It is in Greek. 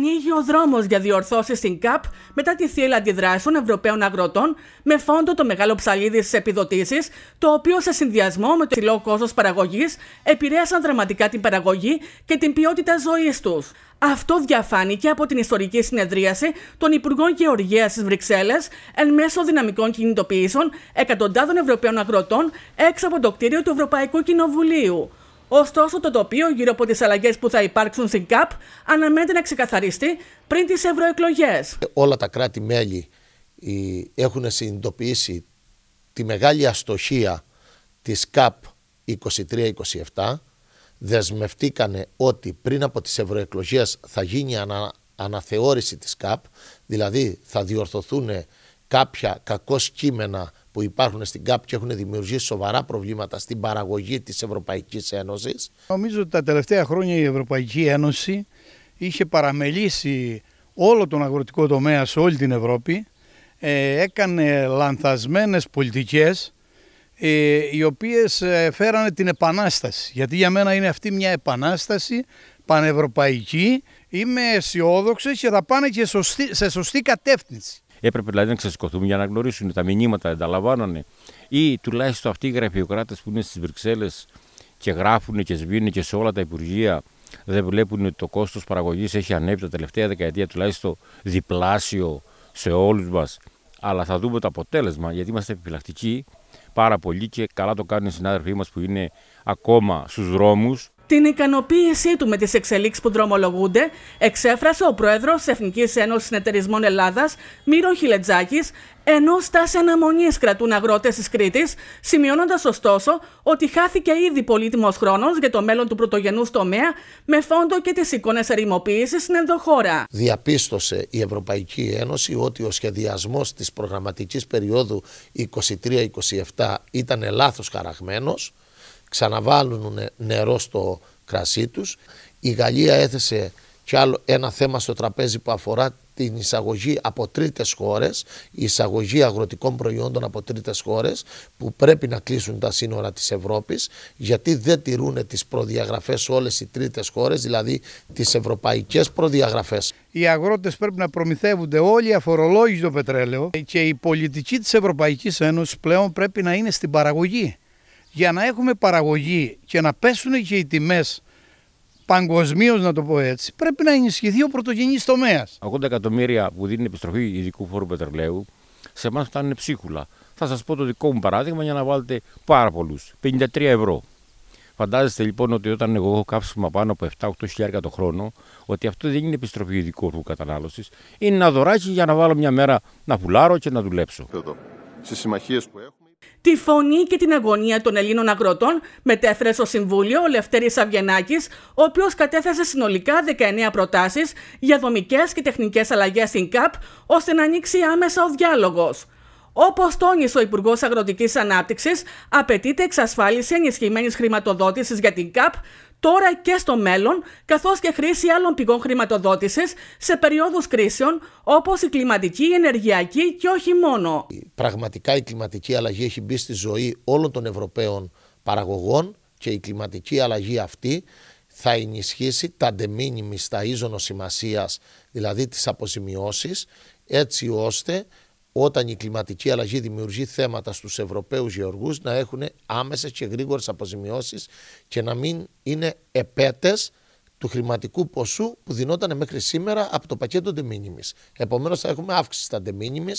ανοίγει ο δρόμος για διορθώσεις στην ΚΑΠ μετά τη θύελα αντιδράσεων Ευρωπαίων αγροτών με φόντο το μεγάλο ψαλίδι στις επιδοτήσεις, το οποίο σε συνδυασμό με το υψηλό κόστος παραγωγής επηρέασαν δραματικά την παραγωγή και την ποιότητα ζωής τους. Αυτό διαφάνηκε από την ιστορική συνεδρίαση των Υπουργών Γεωργίας στι Βρυξέλλες εν μέσω δυναμικών κινητοποιήσεων εκατοντάδων Ευρωπαίων αγροτών έξω από το κτίριο του Ευρωπαϊκού Κοινοβουλίου. Ωστόσο, το τοπίο γύρω από τις αλλαγές που θα υπάρξουν στην ΚΑΠ αναμένεται να ξεκαθαριστεί πριν τις ευρωεκλογές. Όλα τα κράτη-μέλη ε, έχουν συνειδητοποιήσει τη μεγάλη αστοχία της ΚΑΠ 23-27 δεσμευτήκανε ότι πριν από τις ευρωεκλογές θα γίνει αναθεώρηση της ΚΑΠ, δηλαδή θα διορθωθούν κάποια κακός κείμενα που υπάρχουν στην ΚΑΠ και έχουν δημιουργήσει σοβαρά προβλήματα στην παραγωγή της Ευρωπαϊκής Ένωσης. Νομίζω ότι τα τελευταία χρόνια η Ευρωπαϊκή Ένωση είχε παραμελήσει όλο τον αγροτικό τομέα σε όλη την Ευρώπη, ε, έκανε λανθασμένες πολιτικές ε, οι οποίες ε, φέρανε την επανάσταση. Γιατί για μένα είναι αυτή μια επανάσταση πανευρωπαϊκή. Είμαι αισιόδοξος και θα πάνε και σε σωστή κατεύθυνση. Έπρεπε δηλαδή να ξεσηκωθούμε για να γνωρίσουν τα μηνύματα, τα λαμβάνανε. Ή τουλάχιστον αυτοί οι γραφειοκράτες που είναι στις Βρυξέλλες και γράφουν και σβήνουν και σε όλα τα υπουργεία δεν βλέπουν ότι το κόστος παραγωγής έχει ανέβει τα τελευταία δεκαετία τουλάχιστον διπλάσιο σε όλους μας. Αλλά θα δούμε το αποτέλεσμα γιατί είμαστε επιφυλακτικοί πάρα πολύ και καλά το κάνουν οι συνάδελφοί μας που είναι ακόμα στους δρόμους την ικανοποίησή του με τις εξελίξεις που δρομολογούνται, εξέφρασε ο πρόεδρος της Εθνικής Ένωσης Συνεταιρισμών Ελλάδας, Μύρο Χιλετζάκης, ενώ στάση αναμονής κρατούν αγρότες της Κρήτης, σημειώνοντας ωστόσο ότι χάθηκε ήδη πολύτιμος χρόνος για το μέλλον του πρωτογενούς τομέα, με φόντο και τις εικόνες ερημοποίησης στην ενδοχώρα. Διαπίστωσε η Ευρωπαϊκή Ένωση ότι ο σχεδιασμός της προγραμματικής περίοδου 23-27 ήταν λάθος χαραγμένος ξαναβάλουν νερό στο κρασί τους. Η Γαλλία έθεσε κι άλλο ένα θέμα στο τραπέζι που αφορά την εισαγωγή από τρίτες χώρες, η εισαγωγή αγροτικών προϊόντων από τρίτες χώρες που πρέπει να κλείσουν τα σύνορα της Ευρώπης γιατί δεν τηρούν τις προδιαγραφές όλες οι τρίτες χώρες, δηλαδή τις ευρωπαϊκές προδιαγραφές. Οι αγρότες πρέπει να προμηθεύονται όλοι αφορολόγητο πετρέλαιο και η πολιτική της Ευρωπαϊκής Ένωσης πλέον πρέπει να είναι στην παραγωγή για να έχουμε παραγωγή και να πέσουν και οι τιμές παγκοσμίως, να το πω έτσι, πρέπει να ενισχυθεί ο πρωτογενής τομέας. 80 εκατομμύρια που δίνει επιστροφή ειδικού φόρου πετρελαίου, σε εμάς φτάνουν ψίχουλα. Θα σας πω το δικό μου παράδειγμα για να βάλετε πάρα πολλούς. 53 ευρώ. Φαντάζεστε λοιπόν ότι όταν εγώ έχω κάψιμα πάνω από 7-8 χιλιάρια το χρόνο, ότι αυτό δεν είναι επιστροφή ειδικού φόρου κατανάλωσης. Είναι ένα δωράκι για να βάλω μια μέρα να πουλάρω και να δουλέψω. Στις συμμαχίες που έχω. Τη φωνή και την αγωνία των Ελλήνων αγροτών μετέφερε στο Συμβούλιο ο Λευτέρης Αυγενάκης, ο οποίος κατέθεσε συνολικά 19 προτάσεις για δομικές και τεχνικές αλλαγές στην ΚΑΠ, ώστε να ανοίξει άμεσα ο διάλογος. Όπως τόνισε ο Υπουργός Αγροτικής Ανάπτυξης, απαιτείται εξασφάλιση ενισχυμένης χρηματοδότησης για την ΚΑΠ τώρα και στο μέλλον, καθώς και χρήση άλλων πηγών χρηματοδότησης σε περίοδους κρίσεων, όπως η κλιματική, η ενεργειακή και όχι μόνο. Πραγματικά η κλιματική αλλαγή έχει μπει στη ζωή όλων των Ευρωπαίων παραγωγών και η κλιματική αλλαγή αυτή θα ενισχύσει τα ντεμίνιμις, τα ίζωνο σημασίας, δηλαδή τις αποζημιώσεις, έτσι ώστε όταν η κλιματική αλλαγή δημιουργεί θέματα στους Ευρωπαίους γεωργούς να έχουν άμεσες και γρήγορες αποζημιώσεις και να μην είναι επέτες του χρηματικού ποσού που δινόταν μέχρι σήμερα από το πακέτο de minimis. Επομένως, θα έχουμε αύξηση στα de